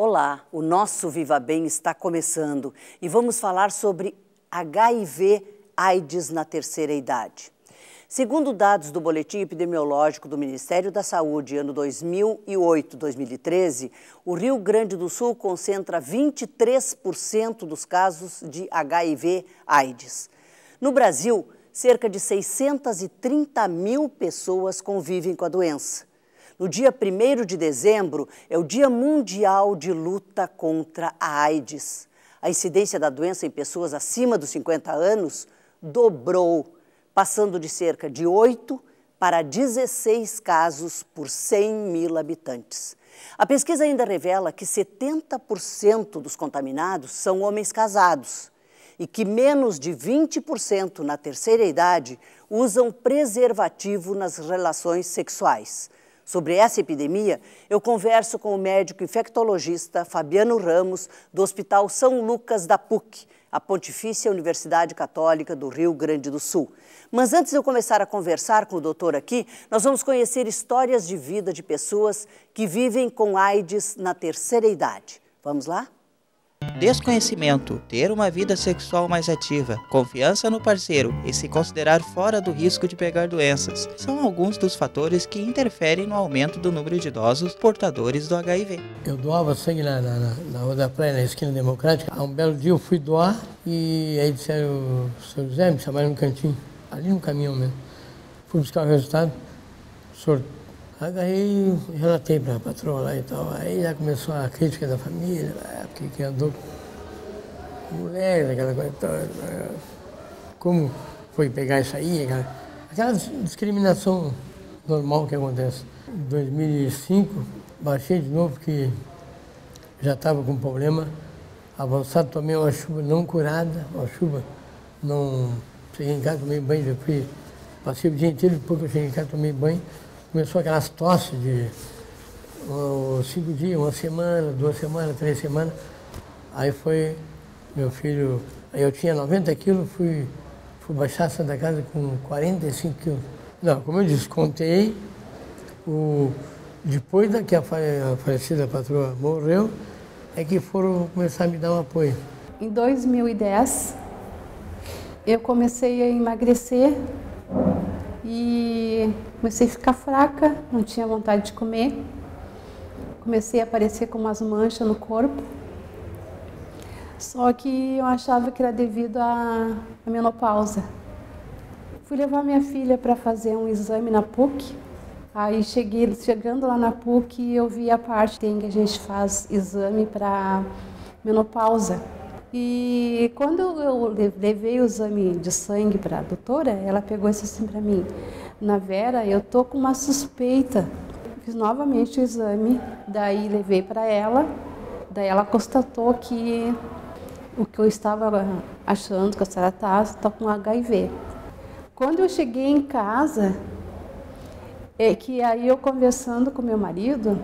Olá, o nosso Viva Bem está começando e vamos falar sobre HIV AIDS na terceira idade. Segundo dados do Boletim Epidemiológico do Ministério da Saúde, ano 2008-2013, o Rio Grande do Sul concentra 23% dos casos de HIV-AIDS. No Brasil, cerca de 630 mil pessoas convivem com a doença. No dia 1 de dezembro é o Dia Mundial de Luta contra a AIDS. A incidência da doença em pessoas acima dos 50 anos dobrou, passando de cerca de 8 para 16 casos por 100 mil habitantes. A pesquisa ainda revela que 70% dos contaminados são homens casados e que menos de 20% na terceira idade usam preservativo nas relações sexuais sobre essa epidemia, eu converso com o médico infectologista Fabiano Ramos, do Hospital São Lucas da PUC, a Pontifícia Universidade Católica do Rio Grande do Sul. Mas antes de eu começar a conversar com o doutor aqui, nós vamos conhecer histórias de vida de pessoas que vivem com AIDS na terceira idade. Vamos lá? desconhecimento, ter uma vida sexual mais ativa, confiança no parceiro e se considerar fora do risco de pegar doenças são alguns dos fatores que interferem no aumento do número de idosos portadores do HIV. Eu doava sangue na, na, na, na Rua da Praia, na esquina democrática. Há um belo dia eu fui doar e aí disseram, seu José, me chamaram no cantinho, ali no caminhão mesmo. Fui buscar o resultado, sorteio Aí daí relatei para a patroa lá e tal. Aí já começou a crítica da família, ah, porque que andou com mulher, aquela coisa. Né? Como foi pegar isso aí? Aquela, aquela discriminação normal que acontece. Em 2005, baixei de novo porque já estava com problema avançado, tomei uma chuva não curada, uma chuva não... Cheguei em casa, tomei banho, já fui... Passei o dia inteiro, depois que eu cheguei em casa, tomei banho. Começou aquelas tosse de cinco dias, uma semana, duas semanas, três semanas. Aí foi meu filho, eu tinha 90 quilos, fui, fui baixar Santa Casa com 45 quilos. Não, como eu disse, contei, o, depois da que a falecida patroa morreu, é que foram começar a me dar um apoio. Em 2010, eu comecei a emagrecer e comecei a ficar fraca, não tinha vontade de comer. Comecei a aparecer com umas manchas no corpo. Só que eu achava que era devido à, à menopausa. Fui levar minha filha para fazer um exame na PUC. Aí cheguei, chegando lá na PUC, eu vi a parte em que a gente faz exame para menopausa. E quando eu levei o exame de sangue para a doutora, ela pegou isso assim para mim: Na Vera, eu tô com uma suspeita. Fiz novamente o exame, daí levei para ela, daí ela constatou que o que eu estava achando que a senhora está, está com HIV. Quando eu cheguei em casa, é que aí eu conversando com meu marido,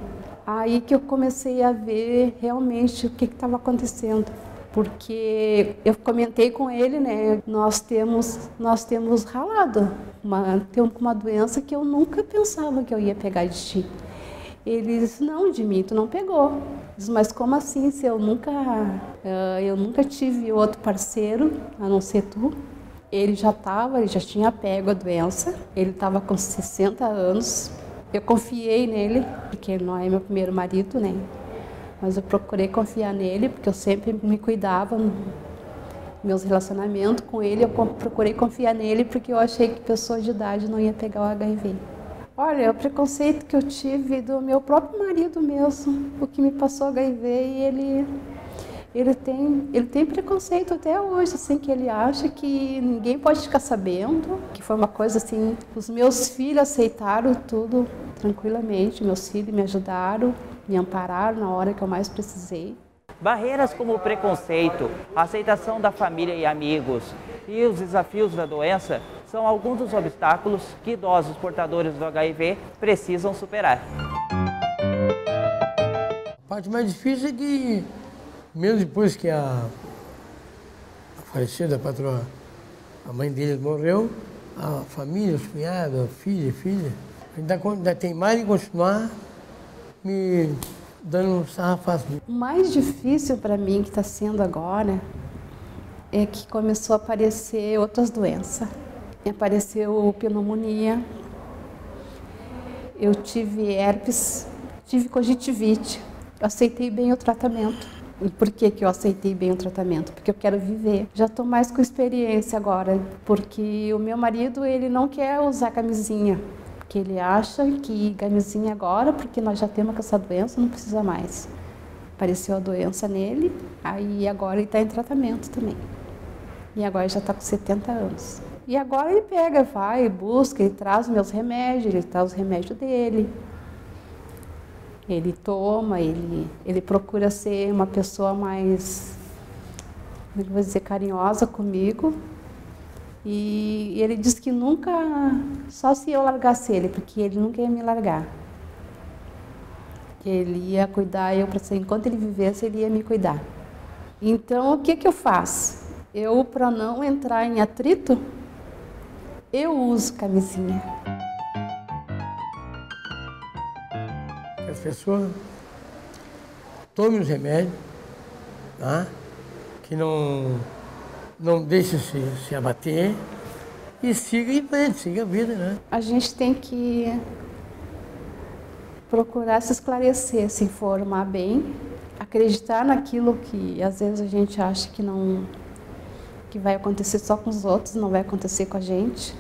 aí que eu comecei a ver realmente o que estava acontecendo porque eu comentei com ele, né? Nós temos, nós temos ralado, uma, uma doença que eu nunca pensava que eu ia pegar de ti. Ele disse, não, de mim tu não pegou. Diz, mas como assim, se eu nunca, eu nunca tive outro parceiro, a não ser tu? Ele já estava, ele já tinha pego a doença, ele estava com 60 anos. Eu confiei nele, porque ele não é meu primeiro marido, né? Mas eu procurei confiar nele, porque eu sempre me cuidava, meus relacionamentos com ele, eu procurei confiar nele, porque eu achei que pessoas de idade não ia pegar o HIV. Olha, é o preconceito que eu tive do meu próprio marido mesmo, o que me passou HIV, e ele ele tem, ele tem preconceito até hoje, assim, que ele acha que ninguém pode ficar sabendo, que foi uma coisa assim, os meus filhos aceitaram tudo tranquilamente, meus filhos me ajudaram, me ampararam na hora que eu mais precisei. Barreiras como o preconceito, a aceitação da família e amigos e os desafios da doença são alguns dos obstáculos que idosos portadores do HIV precisam superar. A parte mais difícil é que, mesmo depois que a, a falecida patroa, a mãe deles morreu, a família, os cunhados, a filha, a filha, ainda, ainda tem mais de continuar me dando um sarrafo. O mais difícil para mim que está sendo agora é que começou a aparecer outras doenças. Apareceu pneumonia, eu tive herpes, tive conjuntivite. Eu aceitei bem o tratamento. E por que, que eu aceitei bem o tratamento? Porque eu quero viver. Já estou mais com experiência agora, porque o meu marido ele não quer usar camisinha porque ele acha que ganhozinho é agora, porque nós já temos essa doença, não precisa mais. Apareceu a doença nele, aí agora ele está em tratamento também. E agora ele já está com 70 anos. E agora ele pega, vai, busca, ele traz meus remédios, ele traz os remédios dele. Ele toma, ele, ele procura ser uma pessoa mais, é vou dizer, carinhosa comigo, e ele disse que nunca, só se eu largasse ele, porque ele nunca ia me largar. Que ele ia cuidar eu para ser, enquanto ele vivesse, ele ia me cuidar. Então, o que que eu faço? Eu para não entrar em atrito, eu uso camisinha. As pessoas tomem os remédios, tá? que não não deixe se, se abater e siga em frente, siga a vida, né? A gente tem que procurar se esclarecer, se informar bem, acreditar naquilo que às vezes a gente acha que não que vai acontecer só com os outros, não vai acontecer com a gente.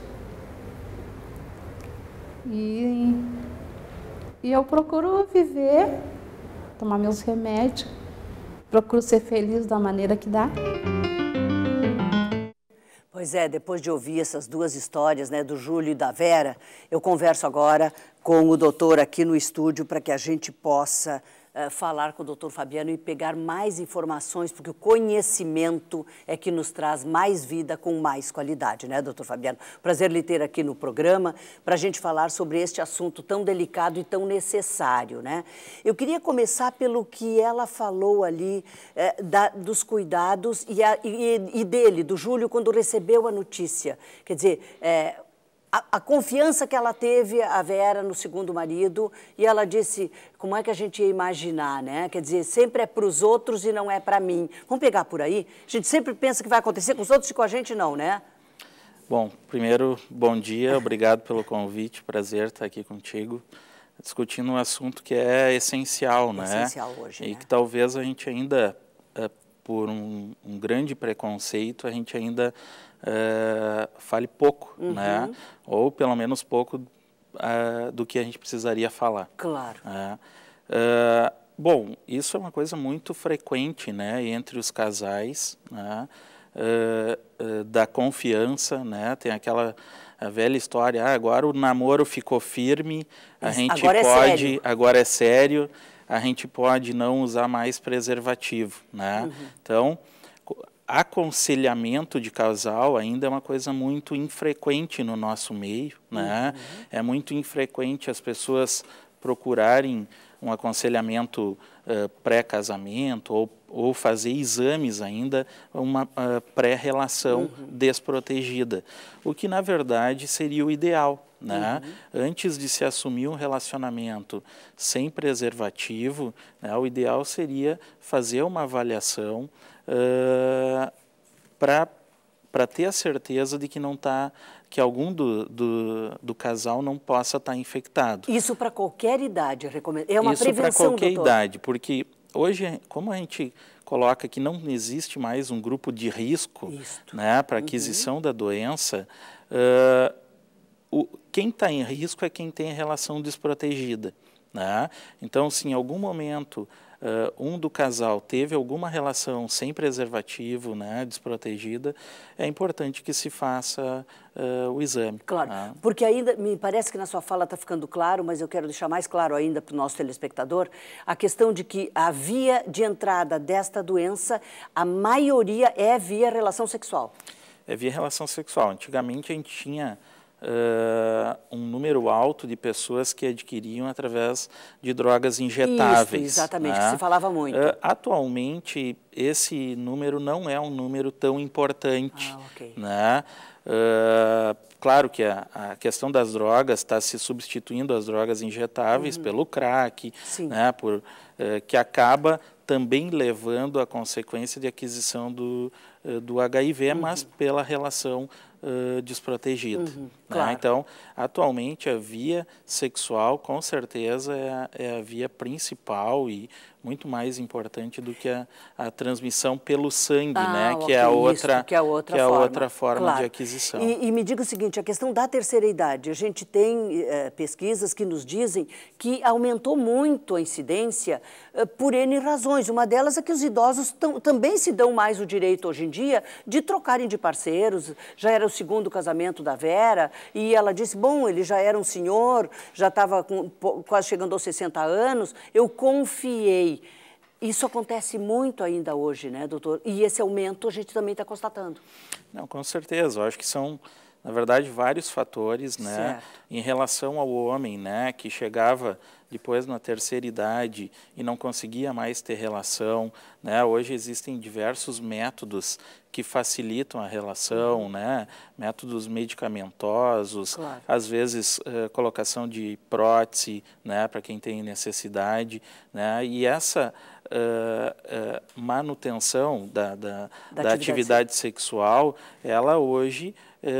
E, e eu procuro viver, tomar meus remédios, procuro ser feliz da maneira que dá. Pois é, depois de ouvir essas duas histórias, né, do Júlio e da Vera, eu converso agora com o doutor aqui no estúdio para que a gente possa eh, falar com o doutor Fabiano e pegar mais informações, porque o conhecimento é que nos traz mais vida com mais qualidade, né, doutor Fabiano? Prazer lhe ter aqui no programa para a gente falar sobre este assunto tão delicado e tão necessário, né? Eu queria começar pelo que ela falou ali eh, da, dos cuidados e, a, e, e, dele, do Júlio, quando recebeu a notícia. Quer dizer, eh, a, a, confiança que ela teve, a Vera, no segundo marido, e ela disse, como é que a gente ia imaginar, né? Quer dizer, sempre é para os outros e não é para mim. Vamos pegar por aí? A gente sempre pensa que vai acontecer com os outros e com a gente não, né? Bom, primeiro, bom dia, obrigado pelo convite, prazer estar aqui contigo, discutindo um assunto que é essencial, é né? Essencial hoje, E né? que talvez a gente ainda eh, por um, um grande preconceito, a gente ainda uh, fale pouco, né? uhum. né? Ou pelo menos pouco uh, do que a gente precisaria falar. Claro. Uh, bom, isso é uma coisa muito frequente, né? Entre os casais, né? da confiança, né? Tem aquela a velha história, ah, agora o namoro ficou firme, a gente agora é pode, é agora é sério a gente pode não usar mais preservativo, né? Uhum. Então, aconselhamento de casal ainda é uma coisa muito infrequente no nosso meio, né? Uhum. É muito infrequente as pessoas procurarem um aconselhamento uh, pré-casamento ou ou fazer exames ainda, uma uh, pré-relação uhum. desprotegida, o que na verdade seria o ideal. Né? Uhum. Antes de se assumir um relacionamento sem preservativo, né, o ideal seria fazer uma avaliação uh, ah, para para ter a certeza de que não tá que algum do, do, do casal não possa estar tá infectado. Isso para qualquer idade, recomendo. É uma Isso prevenção, Isso para qualquer doutor. idade, porque hoje, como a gente coloca que não existe mais um grupo de risco né, para aquisição uhum. da doença, uh, o, quem está em risco é quem tem a relação desprotegida. Né? Então, se em algum momento uh, um do casal teve alguma relação sem preservativo, né, desprotegida, é importante que se faça uh, o exame. Claro, né? porque ainda, me parece que na sua fala está ficando claro, mas eu quero deixar mais claro ainda para o nosso telespectador, a questão de que a via de entrada desta doença, a maioria é via relação sexual. É via relação sexual. Antigamente a gente tinha uh, um número alto de pessoas que adquiriam através de drogas injetáveis. Isso, exatamente, né? que se falava muito. Uh, atualmente, esse número não é um número tão importante. Ah, okay. né? Uh, claro que a, a, questão das drogas está se substituindo as drogas injetáveis uhum. pelo crack, né, por, que acaba também levando a consequência de aquisição do, do HIV, uhum. mas pela relação uh, desprotegida. Uhum, né? Então, atualmente, a via sexual, com certeza, é a, é a, via principal e muito mais importante do que a, a transmissão pelo sangue, ah, né? Okay, que, é a outra, isso, que é a outra que forma, é a outra forma claro. de aquisição. E, e, me diga o seguinte, a questão da terceira idade. A gente tem eh, pesquisas que nos dizem que aumentou muito a incidência por N razões. Uma delas é que os idosos tão, também se dão mais o direito, hoje em dia, de trocarem de parceiros. Já era o segundo casamento da Vera, e ela disse: Bom, ele já era um senhor, já estava quase chegando aos 60 anos, eu confiei. Isso acontece muito ainda hoje, né, doutor? E esse aumento a gente também está constatando. Não, com certeza. Eu acho que são, na verdade, vários fatores, né, certo. em relação ao homem, né, que chegava depois na terceira idade e não conseguia mais ter relação. Né? Hoje existem diversos métodos que facilitam a relação, uhum. né? métodos medicamentosos, claro. às vezes uh, colocação de prótese né? para quem tem necessidade. Né? E essa uh, uh, manutenção da, da, da, da atividade, atividade sexual, ela hoje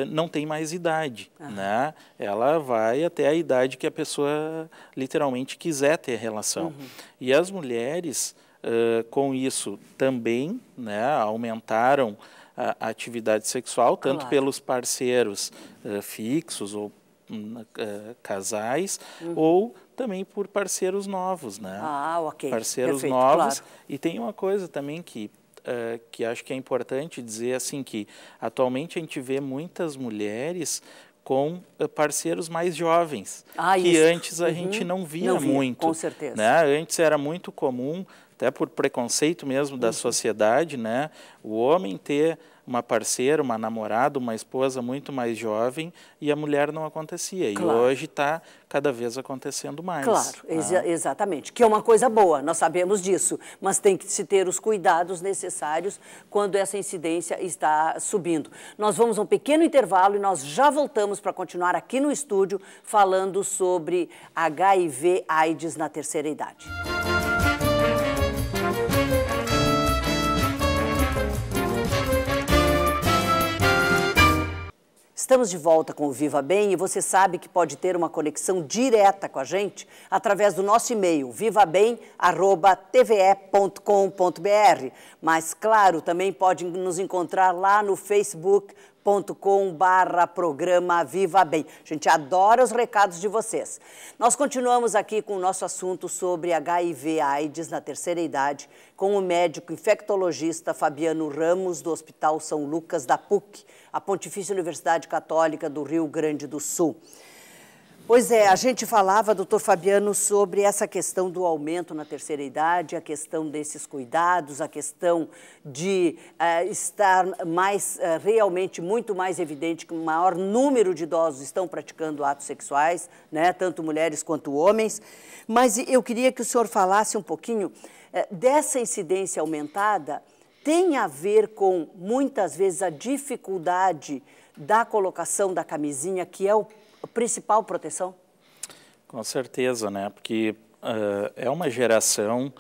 não tem mais idade. Ah. Né? Ela vai até a idade que a pessoa literalmente realmente quiser ter relação. Uhum. E as mulheres, uh, com isso também, né, aumentaram a, atividade sexual, tanto claro. pelos parceiros uh, fixos ou uh, casais, uhum. ou também por parceiros novos, né? Ah, ok. Parceiros Perfeito, novos. Claro. E tem uma coisa também que Uh, que acho que é importante dizer assim que atualmente a gente vê muitas mulheres com eh, parceiros mais jovens, ah, que isso. antes a uhum. gente não via não muito. com certeza. Né? Antes era muito comum, até por preconceito mesmo da uhum. sociedade, né? o homem ter uma parceira, uma namorada, uma esposa muito mais jovem e a mulher não acontecia. Claro. E hoje está cada vez acontecendo mais. Claro, né? ex exatamente. Que é uma coisa boa, nós sabemos disso, mas tem que se ter os cuidados necessários quando essa incidência está subindo. Nós vamos a um pequeno intervalo e nós já voltamos para continuar aqui no estúdio falando sobre HIV AIDS na terceira idade. Estamos de volta com o Viva Bem e você sabe que pode ter uma conexão direta com a gente através do nosso e-mail vivabem@tve.com.br. Mas claro, também pode nos encontrar lá no Facebook youtube.com/barra programa Viva Bem. A gente adora os recados de vocês. Nós continuamos aqui com o nosso assunto sobre HIV/AIDS na terceira idade com o médico infectologista Fabiano Ramos do Hospital São Lucas da PUC, a Pontifícia Universidade Católica do Rio Grande do Sul. Pois é, a gente falava, doutor Fabiano, sobre essa questão do aumento na terceira idade, a questão desses cuidados, a questão de uh, estar mais, uh, realmente muito mais evidente que o maior número de idosos estão praticando atos sexuais, né, tanto mulheres quanto homens. Mas eu queria que o senhor falasse um pouquinho uh, dessa incidência aumentada, tem a ver com, muitas vezes, a dificuldade da colocação da camisinha, que é o principal proteção? Com certeza, né? Porque uh, é uma geração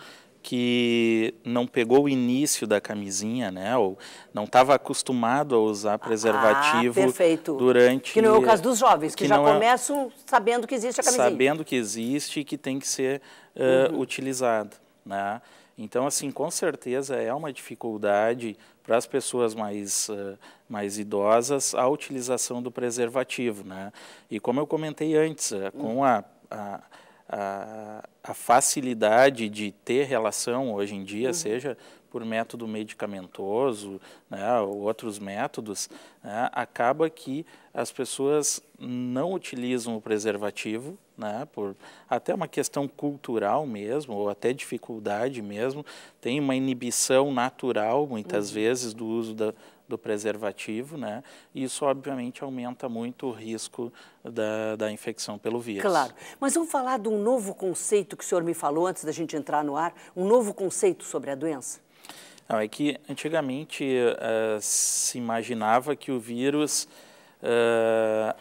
que não pegou o início da camisinha, né? Ou não estava acostumado a usar preservativo ah, perfeito. durante que não é o caso dos jovens que, que já é começam é... sabendo que existe a camisinha, sabendo que existe e que tem que ser uh, uhum. utilizado, né? Então, assim, com certeza é uma dificuldade para as pessoas mais, eh, mais idosas a utilização do preservativo. Né? E como eu comentei antes, eh, com a, a a, a, facilidade de ter relação hoje em dia, uhum. seja por método medicamentoso né, ou outros métodos, né, acaba que as pessoas não utilizam o preservativo né, por até uma questão cultural mesmo, ou até dificuldade mesmo, tem uma inibição natural, muitas uhum. vezes, do uso da, do preservativo, né? Isso obviamente aumenta muito o risco da, da infecção pelo vírus. Claro. Mas vamos falar de um novo conceito que o senhor me falou antes da gente entrar no ar, um novo conceito sobre a doença? Não, é que antigamente uh, se imaginava que o vírus uh,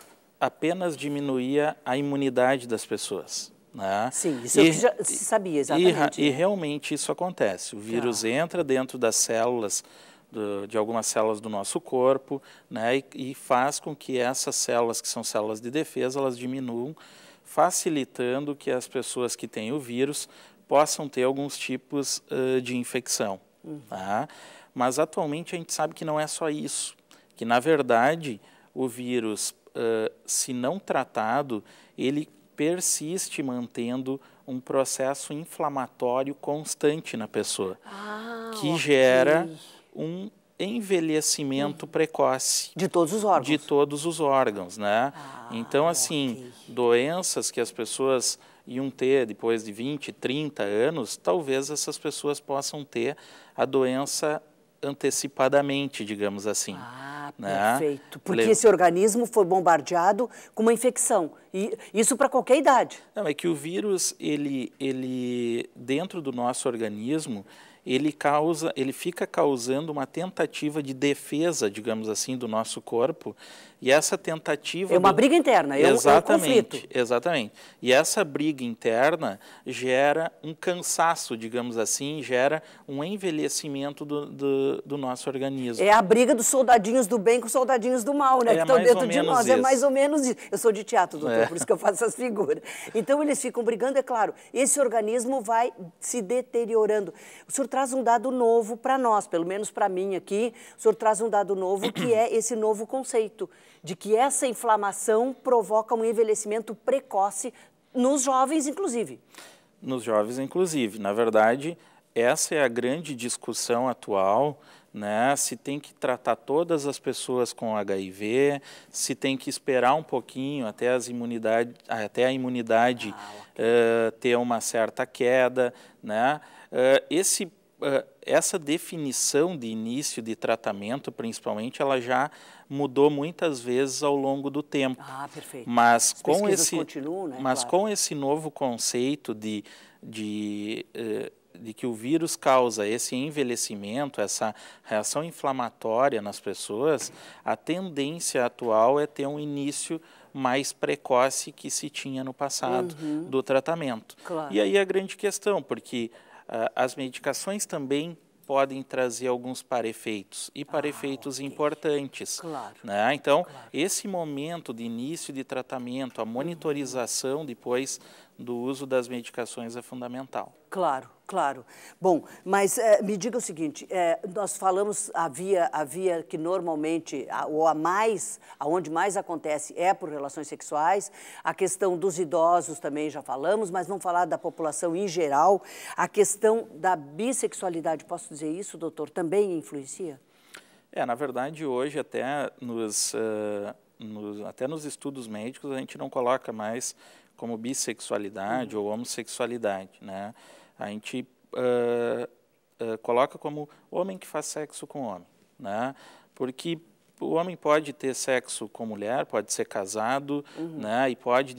apenas diminuía a imunidade das pessoas. Né? Sim, isso é e, eu já sabia, exatamente. E, e, realmente isso acontece. O vírus tá. entra dentro das células, do, de algumas células do nosso corpo, né? E, e, faz com que essas células, que são células de defesa, elas diminuam, facilitando que as pessoas que têm o vírus possam ter alguns tipos uh, de infecção. Uhum. Tá? Mas atualmente a gente sabe que não é só isso, que na verdade o vírus uh, se não tratado, ele persiste mantendo um processo inflamatório constante na pessoa, ah, que okay. gera um envelhecimento hum. precoce de todos os órgãos. De todos os órgãos, né? Ah, então assim, okay. doenças que as pessoas iam ter depois de 20, 30 anos, talvez essas pessoas possam ter a doença antecipadamente, digamos assim. Ah né? perfeito. Porque esse organismo foi bombardeado com uma infecção. E isso para qualquer idade. Não, é que o vírus, ele, ele dentro do nosso organismo, ele causa, ele fica causando uma tentativa de defesa, digamos assim, do nosso corpo. E essa tentativa é uma do... briga interna, é, é exatamente, um, conflito. exatamente. E essa briga interna gera um cansaço, digamos assim, gera um envelhecimento do, do, do nosso organismo. É a briga dos soldadinhos do bem com os soldadinhos do mal, né? É que estão dentro de nós. Isso. É mais ou menos isso. Eu sou de teatro, doutor, é. por isso que eu faço essas figuras. Então eles ficam brigando, é claro. Esse organismo vai se deteriorando. O senhor traz um dado novo para nós, pelo menos para mim aqui, o senhor traz um dado novo que é esse novo conceito de que essa inflamação provoca um envelhecimento precoce nos jovens, inclusive. Nos jovens, inclusive. Na verdade, essa é a grande discussão atual, né? Se tem que tratar todas as pessoas com HIV, se tem que esperar um pouquinho até as imunidade, até a imunidade ah, okay. uh, ter uma certa queda, né? Uh, esse eh, essa definição de início de tratamento, principalmente, ela já mudou muitas vezes ao longo do tempo. Ah, perfeito. Mas, As com esse, né? mas claro. com esse novo conceito de, de eh, de que o vírus causa esse envelhecimento, essa reação inflamatória nas pessoas, a tendência atual é ter um início mais precoce que se tinha no passado uhum. do tratamento. Claro. E aí a grande questão, porque ah, as medicações também podem trazer alguns parefeitos e ah, parefeitos ah, okay. importantes. Claro. Né? Então, claro. esse momento de início de tratamento, a uhum. monitorização depois do uso das medicações é fundamental. Claro, claro. Bom, mas é, me diga o seguinte, é, nós falamos, havia, havia que normalmente, a, ou a mais, aonde mais acontece é por relações sexuais, a questão dos idosos também já falamos, mas vamos falar da população em geral, a questão da bissexualidade, posso dizer isso, doutor, também influencia? É, na verdade, hoje até nos... Uh nos, até nos estudos médicos, a gente não coloca mais como bissexualidade uhum. ou homossexualidade, né? A gente uh, uh, coloca como homem que faz sexo com homem, né? Porque o homem pode ter sexo com mulher, pode ser casado, uhum. né? E pode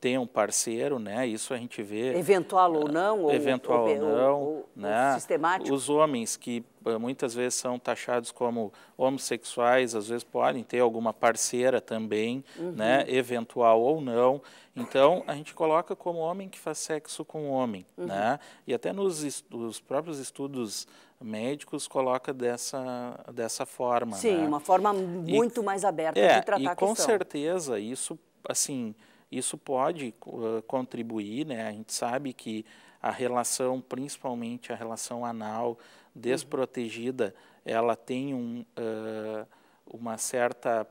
tem um parceiro, né? Isso a gente vê. Eventual ou eh, não, ou, eventual ou, ou não, ou, né? sistemático. Os homens que eh, muitas vezes são taxados como homossexuais, às vezes podem ter alguma parceira também, né, uhum. né? Eventual ou não. Então a gente coloca como homem que faz sexo com homem, uhum. né? E até nos os próprios estudos médicos coloca dessa, dessa forma. Sim, né? uma forma muito e, mais aberta é, de tratar e a questão. Com certeza isso, assim, isso pode uh, contribuir, né? A gente sabe que a relação, principalmente a relação anal desprotegida, uhum. ela tem um, uh, uma certa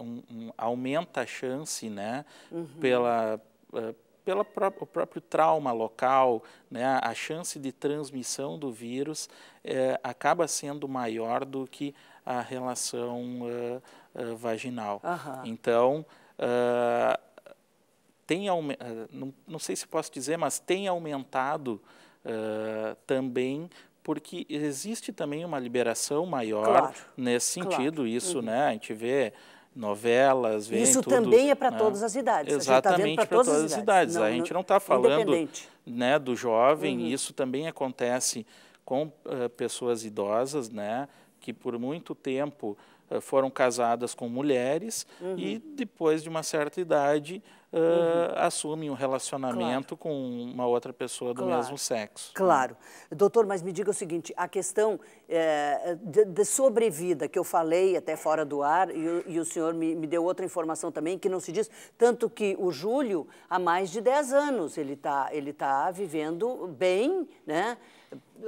um, um, aumenta a chance, né? Uhum. Pela uh, eh, pelo pró próprio trauma local, né, a chance de transmissão do vírus acaba sendo maior do que a relação uh, uh, vaginal. Uhum. Então, tem, eh, não, não sei se posso dizer, mas tem aumentado uh, também porque existe também uma liberação maior claro, nesse sentido, claro. isso, uhum. né? A gente vê novelas, vê Isso tudo, também é para né? todas as idades. Tá Exatamente, tá para todas, todas, as idades. Não, a gente não está falando né, do jovem, uhum. isso também acontece com uh, pessoas idosas, né? que por muito tempo eh, foram casadas com mulheres uhum. e depois de uma certa idade uh, uhum. assumem um relacionamento claro. com uma outra pessoa do claro. mesmo sexo. Hum. Claro. Doutor, mas me diga o seguinte, a questão é, de, de, sobrevida que eu falei até fora do ar e, e o senhor me, me, deu outra informação também que não se diz, tanto que o Júlio há mais de 10 anos ele está ele tá vivendo bem, né?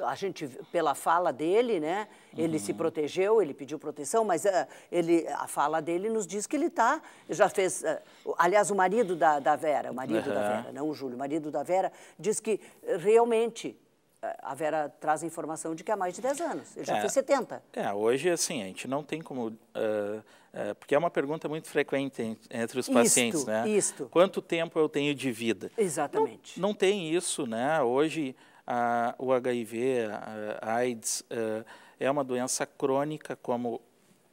a gente pela fala dele, né? Ele uhum. se protegeu, ele pediu proteção, mas uh, ele, a fala dele nos diz que ele está, já fez. Uh, aliás, o marido da, da Vera, o marido uhum. da Vera, não o Júlio, o marido da Vera diz que eh, realmente ah, a Vera traz a informação de que há mais de 10 anos. Ele já é, fez 70. É, hoje, assim, a gente não tem como... Uh, uh, porque é uma pergunta muito frequente entre os pacientes, isto, né? Isto. Quanto tempo eu tenho de vida? Exatamente. Não, não tem isso, né? Hoje, a, o HIV, a, a AIDS, a, é uma doença crônica, como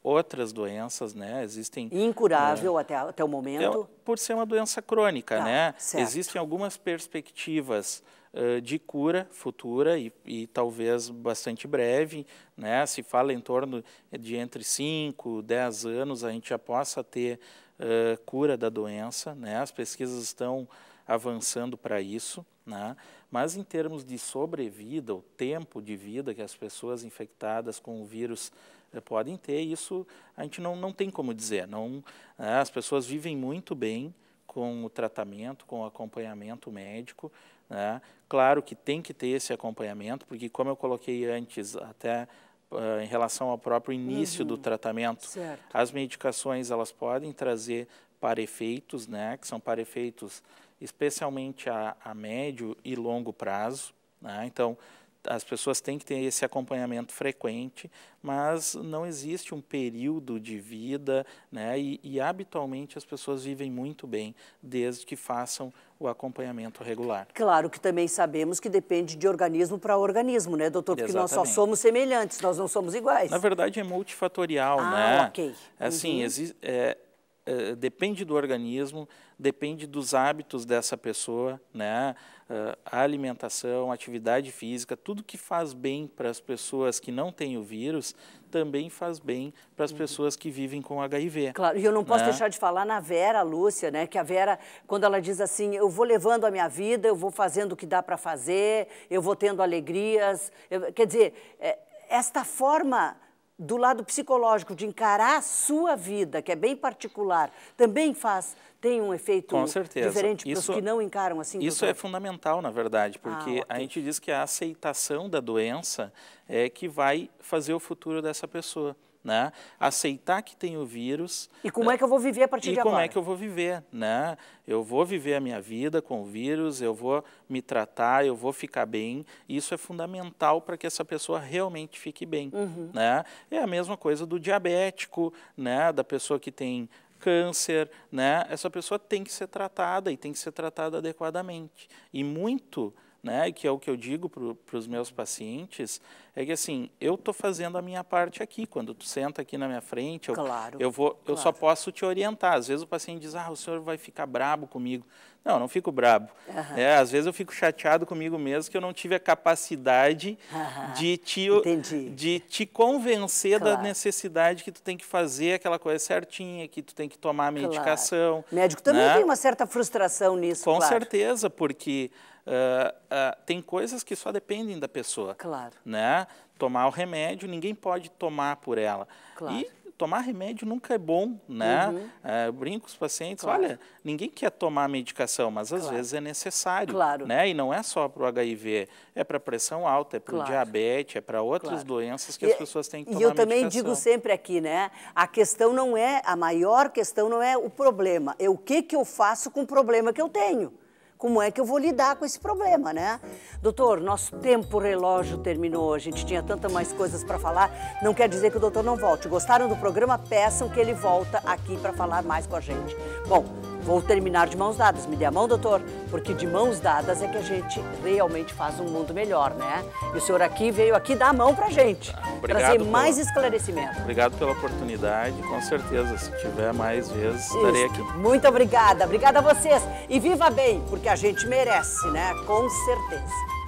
outras doenças, né? Existem incurável ah, até, até o momento. É, por ser uma doença crônica, tá, né? Certo. Existem algumas perspectivas uh, de cura futura e, e, talvez bastante breve, né? Se fala em torno de entre 5, 10 anos a gente já possa ter uh, cura da doença, né? As pesquisas estão avançando para isso, né? Mas em termos de sobrevida, o tempo de vida que as pessoas infectadas com o vírus eh, podem ter, isso a gente não, não tem como dizer. Não, né? as pessoas vivem muito bem com o tratamento, com o acompanhamento médico. Né? Claro que tem que ter esse acompanhamento, porque como eu coloquei antes, até Uh, em relação ao próprio início uhum, do tratamento. Certo. As medicações elas podem trazer para efeitos, né, que são para efeitos especialmente a, a médio e longo prazo. Né? Então, as pessoas têm que ter esse acompanhamento frequente, mas não existe um período de vida, né? E, e, habitualmente as pessoas vivem muito bem desde que façam o acompanhamento regular. Claro que também sabemos que depende de organismo para organismo, né, doutor? Porque Exatamente. nós só somos semelhantes, nós não somos iguais. Na verdade é multifatorial, ah, né? Ok. Assim, uhum. é, eh, depende do organismo, depende dos hábitos dessa pessoa, né? Uh, a alimentação, atividade física, tudo que faz bem para as pessoas que não têm o vírus também faz bem para as uhum. pessoas que vivem com HIV. Claro, e eu não posso né? deixar de falar na Vera Lúcia, né? Que a Vera, quando ela diz assim, eu vou levando a minha vida, eu vou fazendo o que dá para fazer, eu vou tendo alegrias. Eu, quer dizer, é, esta forma do lado psicológico, de encarar a sua vida, que é bem particular, também faz, tem um efeito diferente para os que não encaram assim? Isso é fundamental, na verdade, ah, porque ah, okay. a gente diz que a aceitação da doença é que vai fazer o futuro dessa pessoa né? Aceitar que tem o vírus. E como né? é que eu vou viver a partir de agora? E como é que eu vou viver, né? Eu vou viver a minha vida com o vírus, eu vou me tratar, eu vou ficar bem. Isso é fundamental para que essa pessoa realmente fique bem, uhum. né? É a mesma coisa do diabético, né? Da pessoa que tem câncer, né? Essa pessoa tem que ser tratada e tem que ser tratada adequadamente. E muito né, que é o que eu digo para os meus pacientes, é que assim, eu estou fazendo a minha parte aqui. Quando tu senta aqui na minha frente, eu, claro, eu, vou, eu só posso te orientar. Às vezes o paciente diz, ah, o senhor vai ficar brabo comigo. Não, não fico brabo. Uhum. É, às vezes eu fico chateado comigo mesmo que eu não tive a capacidade de, te, de te convencer claro. da necessidade que tu tem que fazer aquela coisa certinha, que tu tem que tomar a medicação. Claro. Médico também né? tem uma certa frustração nisso, Com claro. certeza, porque... Uh, uh, tem coisas que só dependem da pessoa. Claro. Né? Tomar o remédio, ninguém pode tomar por ela. Claro. E tomar remédio nunca é bom, né? Uhum. É, brinco os pacientes, claro. olha, ninguém quer tomar medicação, mas às claro. vezes é necessário, claro. né? E não é só para o HIV, é para pressão alta, é para o claro. diabetes, é para outras doenças que e, as é, pessoas têm que tomar E eu também medicação. digo sempre aqui, né? A questão não é, a maior questão não é o problema, é o que, que eu faço com o problema que eu tenho como é que eu vou lidar com esse problema, né? Doutor, nosso tempo relógio terminou, a gente tinha tanta mais coisas para falar, não quer dizer que o doutor não volte. Gostaram do programa? Peçam que ele volta aqui para falar mais com a gente. Bom, Vou terminar de mãos dadas. Me dê a mão, doutor, porque de mãos dadas é que a gente realmente faz um mundo melhor, né? E o senhor aqui veio aqui dar a mão pra gente, ah, Obrigado trazer pela... mais esclarecimento. Obrigado pela oportunidade, com certeza. Se tiver mais vezes, Isso. estarei aqui. Muito obrigada, obrigada a vocês. E viva bem, porque a gente merece, né? Com certeza.